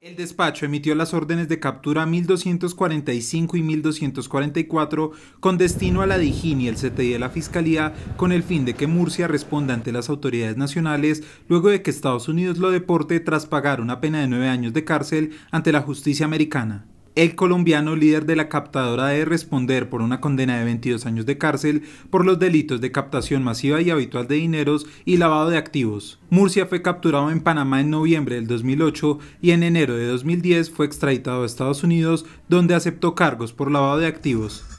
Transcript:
El despacho emitió las órdenes de captura 1245 y 1244 con destino a la Dijín y el CTI de la Fiscalía con el fin de que Murcia responda ante las autoridades nacionales luego de que Estados Unidos lo deporte tras pagar una pena de nueve años de cárcel ante la justicia americana el colombiano líder de la captadora debe responder por una condena de 22 años de cárcel por los delitos de captación masiva y habitual de dineros y lavado de activos. Murcia fue capturado en Panamá en noviembre del 2008 y en enero de 2010 fue extraditado a Estados Unidos donde aceptó cargos por lavado de activos.